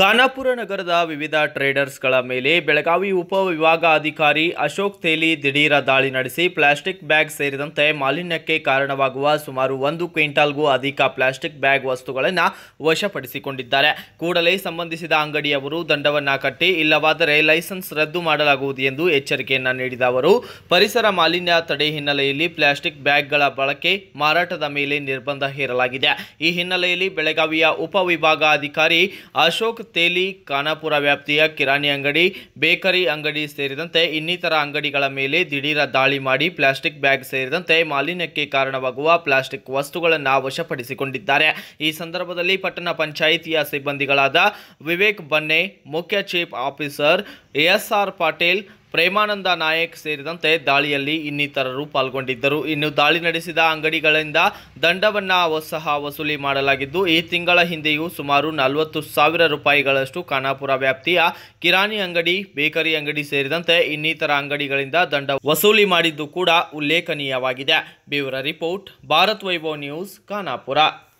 ಖಾನಾಪುರ ನಗರದ ವಿವಿಧ ಟ್ರೇಡರ್ಸ್ಗಳ ಮೇಲೆ ಬೆಳಗಾವಿ ಉಪವಿಭಾಗಾಧಿಕಾರಿ ಅಶೋಕ್ ತೇಲಿ ದಿಢೀರ ದಾಳಿ ನಡೆಸಿ ಪ್ಲಾಸ್ಟಿಕ್ ಬ್ಯಾಗ್ ಸೇರಿದಂತೆ ಮಾಲಿನ್ಯಕ್ಕೆ ಕಾರಣವಾಗುವ ಸುಮಾರು ಒಂದು ಕ್ವಿಂಟಾಲ್ಗೂ ಅಧಿಕ ಪ್ಲಾಸ್ಟಿಕ್ ಬ್ಯಾಗ್ ವಸ್ತುಗಳನ್ನು ವಶಪಡಿಸಿಕೊಂಡಿದ್ದಾರೆ ಕೂಡಲೇ ಸಂಬಂಧಿಸಿದ ಅಂಗಡಿಯವರು ದಂಡವನ್ನು ಕಟ್ಟಿ ಇಲ್ಲವಾದರೆ ಲೈಸೆನ್ಸ್ ರದ್ದು ಮಾಡಲಾಗುವುದು ಎಂದು ಎಚ್ಚರಿಕೆಯನ್ನು ನೀಡಿದ ಅವರು ಪರಿಸರ ಮಾಲಿನ್ಯ ತಡೆ ಹಿನ್ನೆಲೆಯಲ್ಲಿ ಪ್ಲಾಸ್ಟಿಕ್ ಬ್ಯಾಗ್ಗಳ ಬಳಕೆ ಮಾರಾಟದ ಮೇಲೆ ನಿರ್ಬಂಧ ಹೇರಲಾಗಿದೆ ಈ ಹಿನ್ನೆಲೆಯಲ್ಲಿ ಬೆಳಗಾವಿಯ ಉಪವಿಭಾಗಾಧಿಕಾರಿ ಅಶೋಕ್ ತೇಲಿ ಖಾನಾಪುರ ವ್ಯಾಪ್ತಿಯ ಕಿರಾಣಿ ಅಂಗಡಿ ಬೇಕರಿ ಅಂಗಡಿ ಸೇರಿದಂತೆ ಇನ್ನಿತರ ಅಂಗಡಿಗಳ ಮೇಲೆ ದಿಢೀರ ದಾಳಿ ಮಾಡಿ ಪ್ಲಾಸ್ಟಿಕ್ ಬ್ಯಾಗ್ ಸೇರಿದಂತೆ ಮಾಲಿನ್ಯಕ್ಕೆ ಕಾರಣವಾಗುವ ಪ್ಲಾಸ್ಟಿಕ್ ವಸ್ತುಗಳನ್ನು ವಶಪಡಿಸಿಕೊಂಡಿದ್ದಾರೆ ಈ ಸಂದರ್ಭದಲ್ಲಿ ಪಟ್ಟಣ ಪಂಚಾಯಿತಿಯ ಸಿಬ್ಬಂದಿಗಳಾದ ವಿವೇಕ್ ಬನ್ನೆ ಮುಖ್ಯ chief officer S R Patil Premananda Nayak ಸೇರಿದಂತೆ ದಾಳಿಯಲ್ಲಿ ಇನ್ನಿತರರು ಪಾಲ್ಗೊಂಡಿದ್ದರು ಇನ್ನು ದಾಳಿ ನಡೆಸಿದ ಅಂಗಡಿಗಳಿಂದ ದಂಡವನ್ನು ಸಹ ವಸೂಲಿ ಮಾಡಲಾಗಿದ್ದು ಈ ತಿಂಗಳ ಹಿಂದೆಯೂ ಸುಮಾರು ನಲವತ್ತು ಸಾವಿರ ರೂಪಾಯಿಗಳಷ್ಟು ಖಾನಾಪುರ ವ್ಯಾಪ್ತಿಯ ಕಿರಾಣಿ ಅಂಗಡಿ ಬೇಕರಿ ಅಂಗಡಿ ಸೇರಿದಂತೆ ಇನ್ನಿತರ ಅಂಗಡಿಗಳಿಂದ ದಂಡ ವಸೂಲಿ ಮಾಡಿದ್ದು ಕೂಡ ಉಲ್ಲೇಖನೀಯವಾಗಿದೆ bureau report Bharat Vaibhav news Khanapur